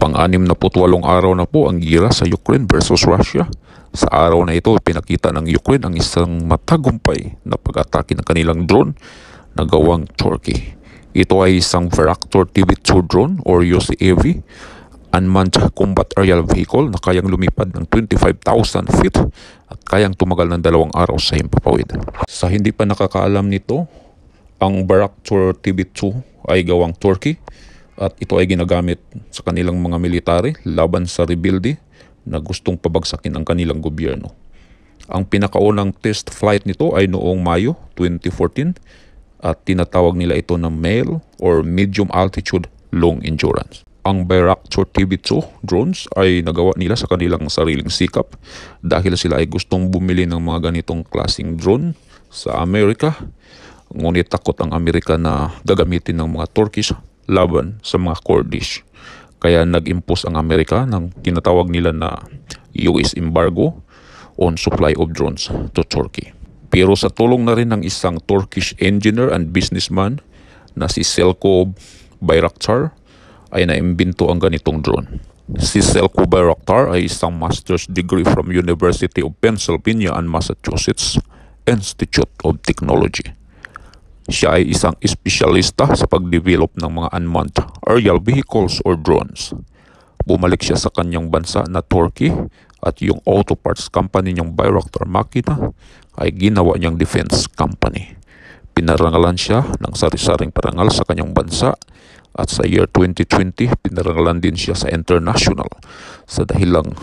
Pang-anim na putwalong araw na po ang gira sa Ukraine versus Russia. Sa araw na ito, pinakita ng Ukraine ang isang matagumpay na pag-atake ng kanilang drone na gawang Turkey. Ito ay isang Veraktor TV2 drone or UCAV, unmanned combat aerial vehicle na kayang lumipad ng 25,000 feet at kayang tumagal ng dalawang araw sa himpapawid. Sa hindi pa nakakaalam nito, ang Veraktor TV2 ay gawang Turkey at ito ay ginagamit sa kanilang mga military laban sa rebelde na gustong pabagsakin ang kanilang gobyerno. Ang pinakaunang test flight nito ay noong Mayo 2014 at tinatawag nila ito na MALE or Medium Altitude Long Endurance. Ang Bayraktar TB2 drones ay nagawa nila sa kanilang sariling sikap dahil sila ay gustong bumili ng mga ganitong klasing drone sa Amerika. Ngunit takot ang Amerika na gagamitin ng mga Turkish laban sa mga Kurdish. Kaya nag-impose ang Amerika ng tinatawag nila na US embargo on supply of drones to Turkey. Pero sa tulong na rin ng isang Turkish engineer and businessman na si Selko Bayraktar ay naimbinto ang ganitong drone. Si Selko Bayraktar ay isang master's degree from University of Pennsylvania and Massachusetts Institute of Technology. Siya ay isang espesyalista sa pagdevelop ng mga unmanned aerial vehicles or drones. Bumalik siya sa kanyang bansa na Turkey at yung auto parts company niyang Bayraktar Makita ay ginawa niyang defense company. Pinarangalan siya ng sari-saring parangal sa kanyang bansa at sa year 2020 pinarangalan din siya sa international sa dahilang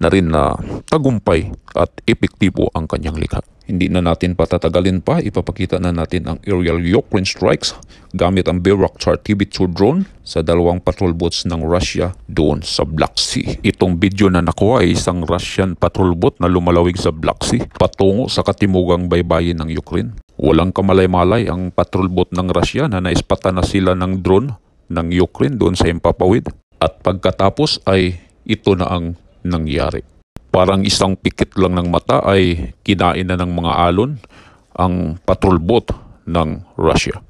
na rin na tagumpay at epektibo ang kanyang likha. Hindi na natin patatagalin pa, ipapakita na natin ang aerial Ukraine strikes gamit ang Bayraktar TB2 drone sa dalawang patrol boats ng Russia doon sa Black Sea. Itong video na nakuha ay isang Russian patrol boat na lumalawig sa Black Sea patungo sa katimugang baybayin ng Ukraine. Walang kamalay-malay ang patrol boat ng Russia na naispata na sila ng drone ng Ukraine doon sa Impapawid. At pagkatapos ay ito na ang nangyari. Parang isang pikit lang ng mata ay kinain na ng mga alon ang patrol boat ng Russia.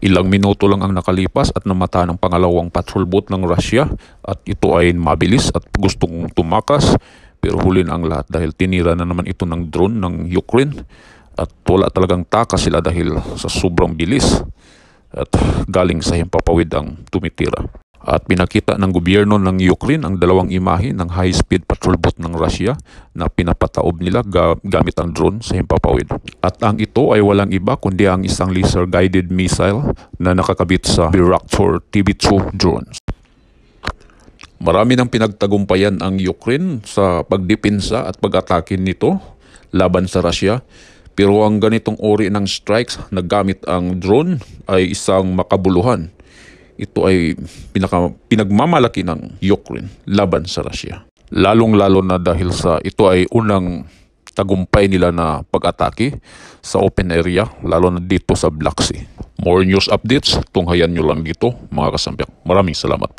Ilang minuto lang ang nakalipas at namata ng pangalawang patrol boat ng Russia at ito ay mabilis at gustong tumakas pero hulin ang lahat dahil tinira na naman ito ng drone ng Ukraine at wala talagang takas sila dahil sa sobrang bilis at galing sa himpapawid ang tumitira. At pinakita ng gobyerno ng Ukraine ang dalawang imahe ng high-speed patrol boat ng Russia na pinapataob nila ga- gamit ang drone sa himpapawid. At ang ito ay walang iba kundi ang isang laser-guided missile na nakakabit sa Bayraktar TB2 drones. Marami ng pinagtagumpayan ang Ukraine sa pagdipinsa at pag-atake nito laban sa Russia. Pero ang ganitong ori ng strikes na gamit ang drone ay isang makabuluhan ito ay pinaka, pinagmamalaki ng Ukraine laban sa Russia. Lalong-lalo na dahil sa ito ay unang tagumpay nila na pag-atake sa open area, lalo na dito sa Black Sea. More news updates, tunghayan nyo lang dito mga kasambyang. Maraming salamat po.